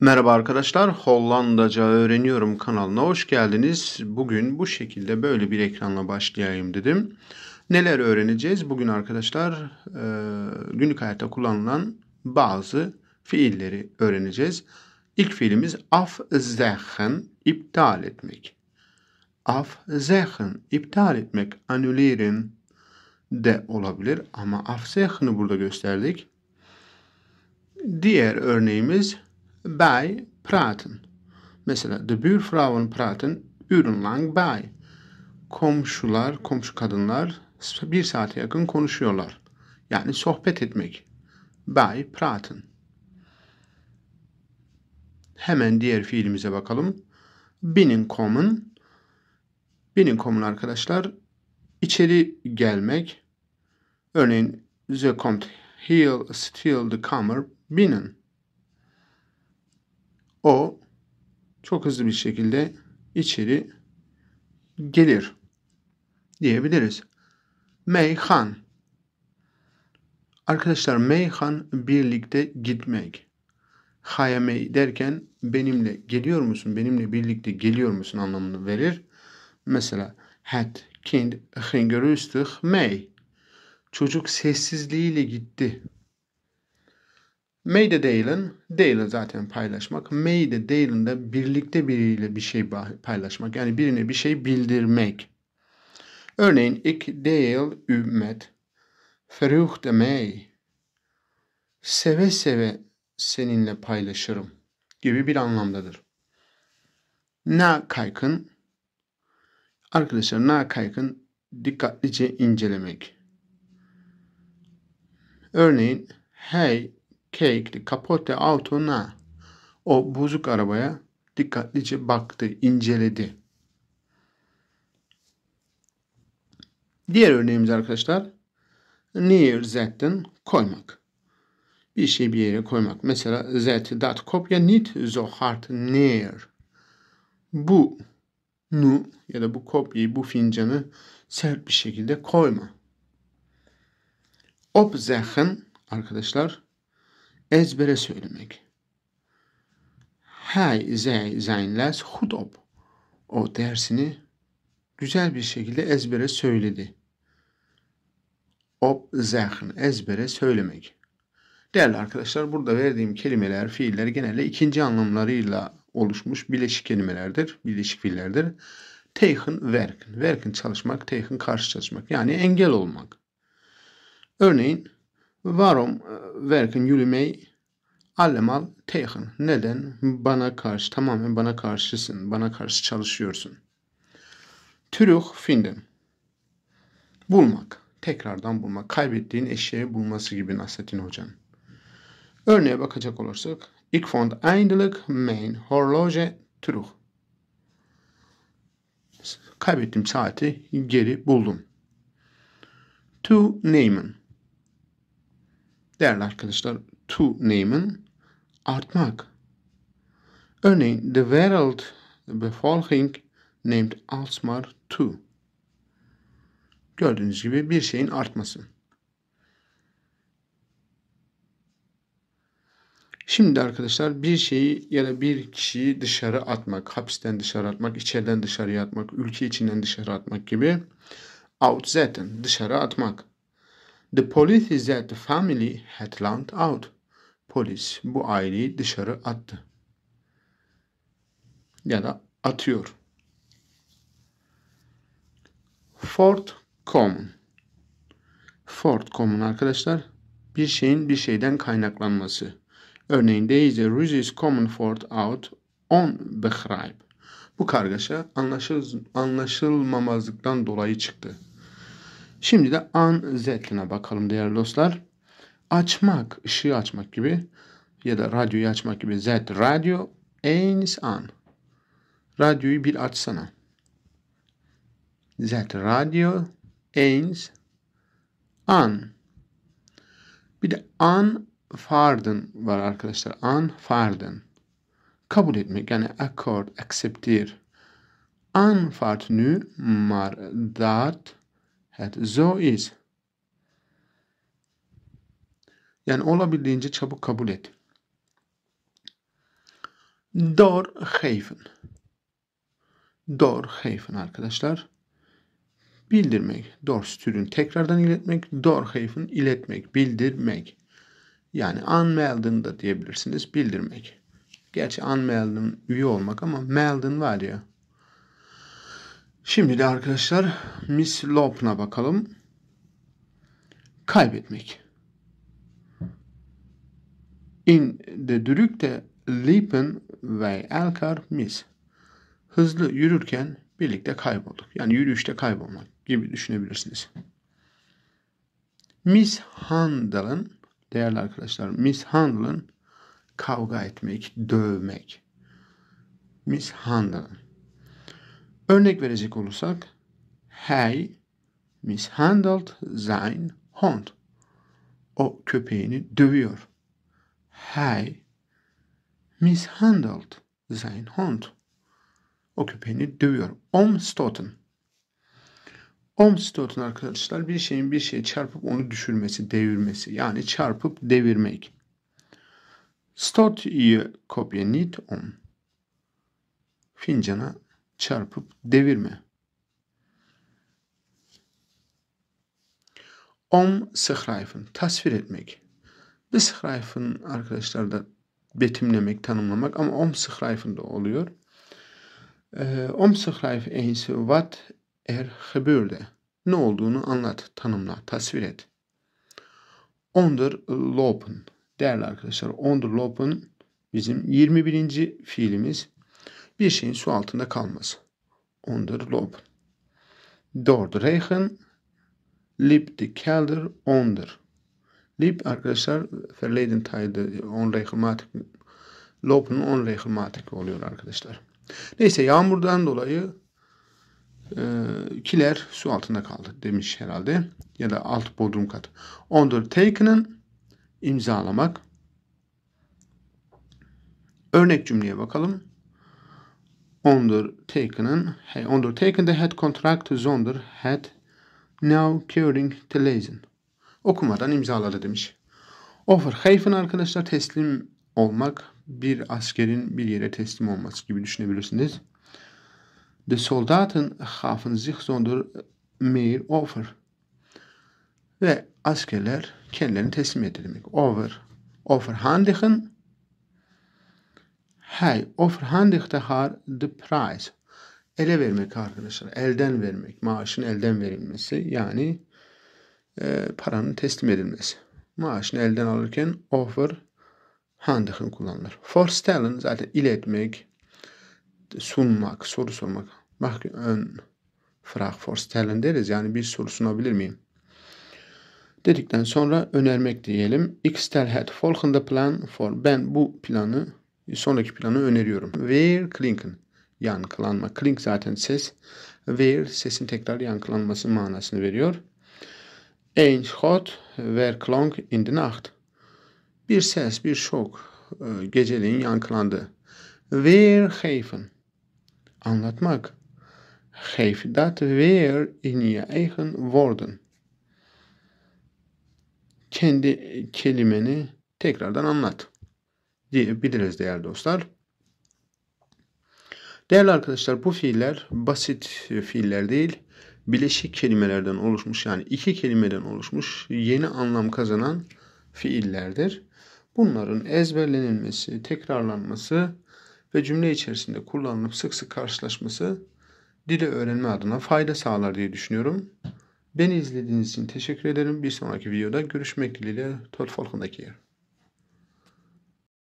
Merhaba arkadaşlar, Hollandaca Öğreniyorum kanalına hoş geldiniz. Bugün bu şekilde böyle bir ekranla başlayayım dedim. Neler öğreneceğiz? Bugün arkadaşlar e, günlük hayatta kullanılan bazı fiilleri öğreneceğiz. İlk fiilimiz afzehen, iptal etmek. Afzehen, iptal etmek, anülerin de olabilir ama afzehen'i burada gösterdik. Diğer örneğimiz bij praten. Mesela de buurvrouwen praten urenlang bij. Komşular, komşu kadınlar bir saate yakın konuşuyorlar. Yani sohbet etmek. Bij praten. Hemen diğer fiilimize bakalım. Binin binin Binnenkommen arkadaşlar içeri gelmek. Örneğin ze kommt hier still the kammer binnen o çok hızlı bir şekilde içeri gelir diyebiliriz. Meyhan. Arkadaşlar meyhan birlikte gitmek. Hayamey derken benimle geliyor musun? Benimle birlikte geliyor musun anlamını verir. Mesela het kind ging rustig mey. Çocuk sessizliğiyle gitti Made a Dale'ın, Dale zaten paylaşmak. Made a Dale'ın da birlikte biriyle bir şey paylaşmak. Yani birine bir şey bildirmek. Örneğin ik Dale ümmet. Ferruh demey. Seve seve seninle paylaşırım gibi bir anlamdadır. Na kaykın. Arkadaşlar na kaykın dikkatlice incelemek. Örneğin hey Cake'di. Kapote autona. O bozuk arabaya dikkatlice baktı, inceledi. Diğer örneğimiz arkadaşlar near z'den koymak. Bir şey bir yere koymak. Mesela z.kopya nit so hard near. Bu nu ya da bu kopyayı, bu fincanı sert bir şekilde koyma. Obzehen arkadaşlar ezbere söylemek. Hay zey zeynles hudop. O dersini güzel bir şekilde ezbere söyledi. Ob zehn ezbere söylemek. Değerli arkadaşlar burada verdiğim kelimeler, fiiller genelde ikinci anlamlarıyla oluşmuş bileşik kelimelerdir, bileşik fiillerdir. Teyhin verkin. Verkin çalışmak, teyhin karşı çalışmak. Yani engel olmak. Örneğin Warum äh, werken jullie mee? Allemal tegen. Neden? Bana karşı, tamamen bana karşısın. Bana karşı çalışıyorsun. Türüh finden. Bulmak. Tekrardan bulmak. Kaybettiğin eşeği bulması gibi Nasrettin Hoca'nın. Örneğe bakacak olursak. Ik vond eindelijk mijn horloge terug. Kaybettiğim saati geri buldum. To nehmen değerli arkadaşlar to name'ın artmak. Örneğin the world befolking named Alsmar to. Gördüğünüz gibi bir şeyin artması. Şimdi arkadaşlar bir şeyi ya da bir kişiyi dışarı atmak, hapisten dışarı atmak, içeriden dışarıya atmak, ülke içinden dışarı atmak gibi outzetten dışarı atmak. The police is that the family had run out. Polis bu aileyi dışarı attı. Ya da atıyor. Fort Common. Fort Common arkadaşlar bir şeyin bir şeyden kaynaklanması. Örneğin there is a ruses common fort out on the Bu kargaşa anlaşıl anlaşılmamazlıktan dolayı çıktı. Şimdi de an zettine bakalım değerli dostlar. Açmak, ışığı açmak gibi ya da radyoyu açmak gibi. Z radyo enis an. Radyoyu bir açsana. Z radyo eins an. Bir de an farden var arkadaşlar. An farden. Kabul etmek yani accord, acceptir. An fart mar dat Het so ist. Yani olabildiğince çabuk kabul et. Dor Dor Doorgeven arkadaşlar. Bildirmek. Dor Doorsturen tekrardan iletmek. Doorgeven iletmek. Bildirmek. Yani anmelden da diyebilirsiniz. Bildirmek. Gerçi anmelden üye olmak ama melden var ya. Şimdi de arkadaşlar Miss Lopna bakalım. Kaybetmek. In de dürükte liepen ve elkar mis. Hızlı yürürken birlikte kaybolduk. Yani yürüyüşte kaybolmak gibi düşünebilirsiniz. Mishandle'ın değerli arkadaşlar mishandle'ın kavga etmek, dövmek. Mishandle'ın Örnek verecek olursak Hey mishandled sein Hund. O köpeğini dövüyor. Hey mishandled sein Hund. O köpeğini dövüyor. Om stoten arkadaşlar bir şeyin bir şeye çarpıp onu düşürmesi, devirmesi. Yani çarpıp devirmek. Stot ihr kopya nit om. Fincana çarpıp devirme. Om sıhrayfın tasvir etmek. Bir sıhrayfın arkadaşlar da betimlemek, tanımlamak ama om sıhrayfın da oluyor. Ee, om sıhrayf ehinsi what er gebürde. Ne olduğunu anlat, tanımla, tasvir et. Ondur Onderlopen. Değerli arkadaşlar, ondur onderlopen bizim 21. fiilimiz bir şeyin su altında kalmaz. Onder lopen. Door de regen liep de kelder onder. Liep arkadaşlar verleden tayda onregelmatik lopen onregelmatik oluyor arkadaşlar. Neyse yağmurdan dolayı e, kiler su altında kaldı demiş herhalde. Ya da alt bodrum kat. katı. Undertaken'ın imzalamak. Örnek cümleye bakalım ondertekenen. Hij ondertekende het contract zonder het nauwkeuring te lezen. Okumadan imzaladı demiş. Overgeven arkadaşlar teslim olmak bir askerin bir yere teslim olması gibi düşünebilirsiniz. The soldaten gaven zich zonder meer offer Ve askerler kendilerini teslim etti demek. Over. Overhandigen Hey, offerhandigte har the price. Ele vermek arkadaşlar. Elden vermek. Maaşın elden verilmesi. Yani e, paranın teslim edilmesi. Maaşını elden alırken offer handikin kullanılır. For Forstellen zaten iletmek, sunmak, soru sormak. Bak ön frag forstellen deriz. Yani bir soru sunabilir miyim? Dedikten sonra önermek diyelim. Ich stelle het the plan for. Ben bu planı e, sonraki planı öneriyorum. Where Klinken yankılanma. Klink zaten ses. Where sesin tekrar yankılanması manasını veriyor. Aint hot where verklong in the night. Bir ses, bir şok e, geceliğin yankılandı. Weergeven. Anlatmak. Geef dat where in your eigen woorden. Kendi kelimeni tekrardan anlat diyebiliriz değerli dostlar. Değerli arkadaşlar bu fiiller basit fiiller değil, bileşik kelimelerden oluşmuş yani iki kelimeden oluşmuş yeni anlam kazanan fiillerdir. Bunların ezberlenilmesi, tekrarlanması ve cümle içerisinde kullanılıp sık sık karşılaşması dili öğrenme adına fayda sağlar diye düşünüyorum. Beni izlediğiniz için teşekkür ederim. Bir sonraki videoda görüşmek dileğiyle. Tot Folkundaki yer.